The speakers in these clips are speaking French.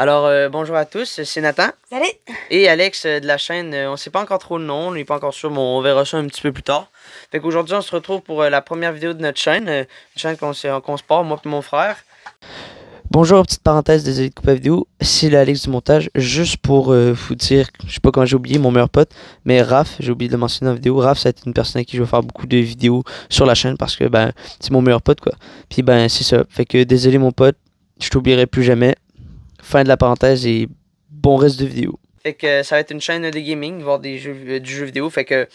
Alors, euh, bonjour à tous, c'est Nathan. Salut! Et Alex euh, de la chaîne, euh, on sait pas encore trop le nom, on n'est pas encore sûr, mais on verra ça un petit peu plus tard. Fait qu'aujourd'hui, on se retrouve pour la première vidéo de notre chaîne, une chaîne qu'on se porte moi et mon frère. Bonjour, petite parenthèse, désolé de couper la vidéo, c'est l'Alex du montage, juste pour vous dire, je sais pas quand j'ai oublié, mon meilleur pote, mais Raph, j'ai oublié de le mentionner la vidéo, Raph, ça une personne à qui je vais faire beaucoup de vidéos sur la chaîne parce que, ben, c'est mon meilleur pote, quoi. Puis, ben, c'est ça, fait que désolé mon pote, je t'oublierai plus jamais. Fin de la parenthèse et bon reste de vidéo. Fait que euh, ça va être une chaîne de gaming, voir des jeux, euh, du jeu vidéo. Fait que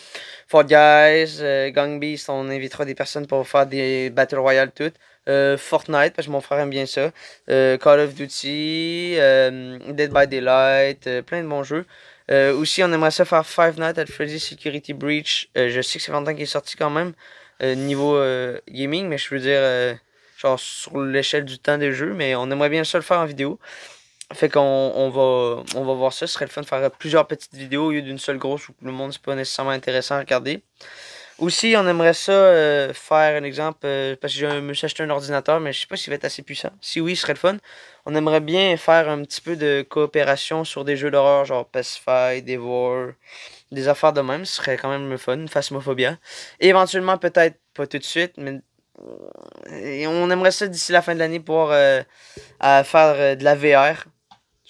Fall Guys, euh, Gang Beast, on invitera des personnes pour faire des Battle Royale toutes. Fortnite, parce que mon frère aime bien ça. Call of Duty, Dead by Daylight, plein de bons jeux. aussi, on aimerait ça faire Five Nights at Freddy's Security Breach. je sais que c'est longtemps qu'il est sorti quand même, niveau gaming, mais je veux dire, genre sur l'échelle du temps de jeu. Mais on aimerait bien ça le faire en vidéo. Fait qu'on va, on va voir ça. Ce serait le fun de faire plusieurs petites vidéos au lieu d'une seule grosse où le monde, n'est pas nécessairement intéressant à regarder. Aussi, on aimerait ça euh, faire un exemple, euh, parce que je me suis acheté un ordinateur, mais je sais pas s'il va être assez puissant. Si oui, ce serait le fun. On aimerait bien faire un petit peu de coopération sur des jeux d'horreur, genre Pacify, Devour, des affaires de même. Ce serait quand même le fun, Phasmophobia. Et éventuellement, peut-être, pas tout de suite, mais on aimerait ça d'ici la fin de l'année pouvoir euh, faire de la VR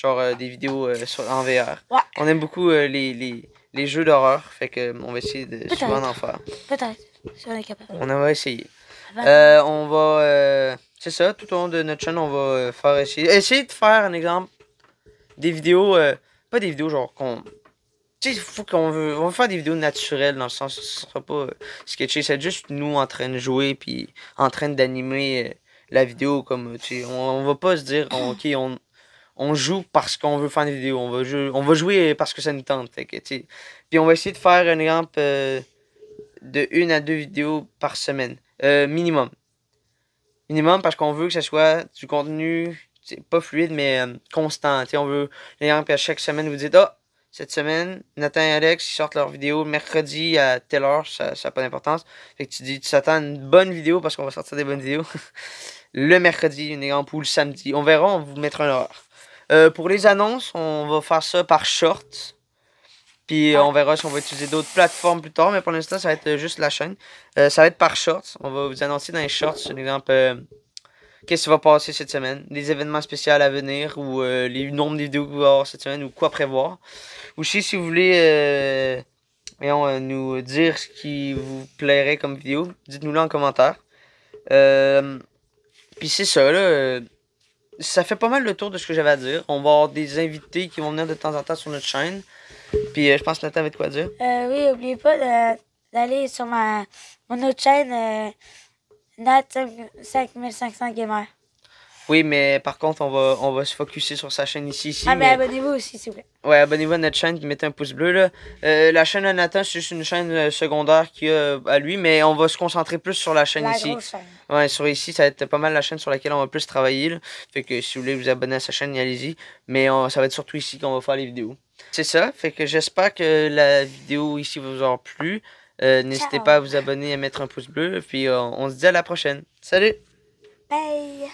genre euh, des vidéos euh, sur, en VR. On aime beaucoup euh, les, les, les, jeux d'horreur, fait que on va essayer de souvent d'en faire. Peut-être, si on est capable. On va essayer. Ah ben. on va. c'est ça, tout au long de notre chaîne, on va faire essayer, de faire un exemple des vidéos. pas des vidéos genre qu'on. Tu sais, faut qu'on veut, on va faire des vidéos naturelles dans le sens, ce sera pas sketché, c'est juste nous en train de jouer puis en train d'animer la vidéo comme tu on, va pas se dire ok on, on joue parce qu'on veut faire des vidéos. On va, jouer, parce que ça nous tente. puis on va essayer de faire une rampe euh, de une à deux vidéos par semaine. Euh, minimum. Minimum parce qu'on veut que ce soit du contenu, pas fluide, mais euh, constant. on veut une rampe à chaque semaine, vous dites, ah, cette semaine, Nathan et Alex, sortent leur vidéo mercredi à telle heure, ça n'a pas d'importance. Fait que tu dis, tu attends une bonne vidéo parce qu'on va sortir des bonnes vidéos. le mercredi, une ou le samedi. On verra, on vous mettra un horaire. Euh, pour les annonces, on va faire ça par short. Puis euh, on verra si on va utiliser d'autres plateformes plus tard, mais pour l'instant, ça va être juste la chaîne. Euh, ça va être par short. On va vous annoncer dans les shorts, par exemple, qu'est-ce qui va passer cette semaine, les événements spéciaux à venir, ou les nombres de vidéos que vous avoir cette semaine, ou quoi prévoir. Ou si, vous voulez nous dire ce qui vous plairait comme vidéo, dites-nous-le en commentaire. Puis c'est ça, là ça fait pas mal le tour de ce que j'avais à dire. On va avoir des invités qui vont venir de temps en temps sur notre chaîne. Puis euh, je pense que Nathan avait de quoi dire. Euh, oui, n'oubliez pas d'aller sur ma, mon autre chaîne, euh, Nat5500 Gamer. Oui, mais par contre, on va, on va se focuser sur sa chaîne ici. ici ah, mais, abonnez-vous aussi, s'il vous plaît. Ouais, abonnez-vous à notre chaîne, mettez un pouce bleu. Là. Euh, la chaîne de Nathan, c'est une chaîne euh, secondaire qui euh, à lui, mais on va se concentrer plus sur la chaîne la ici. chaîne. Ouais, sur ici, ça va être pas mal la chaîne sur laquelle on va plus travailler. Fait que si vous voulez vous abonner à sa chaîne, allez-y. Mais ça va être surtout ici qu'on va faire les vidéos. C'est ça, fait que j'espère que la vidéo ici vous aura plu. N'hésitez pas à vous abonner, à mettre un pouce bleu. Puis on se dit à la prochaine. Salut! Bye!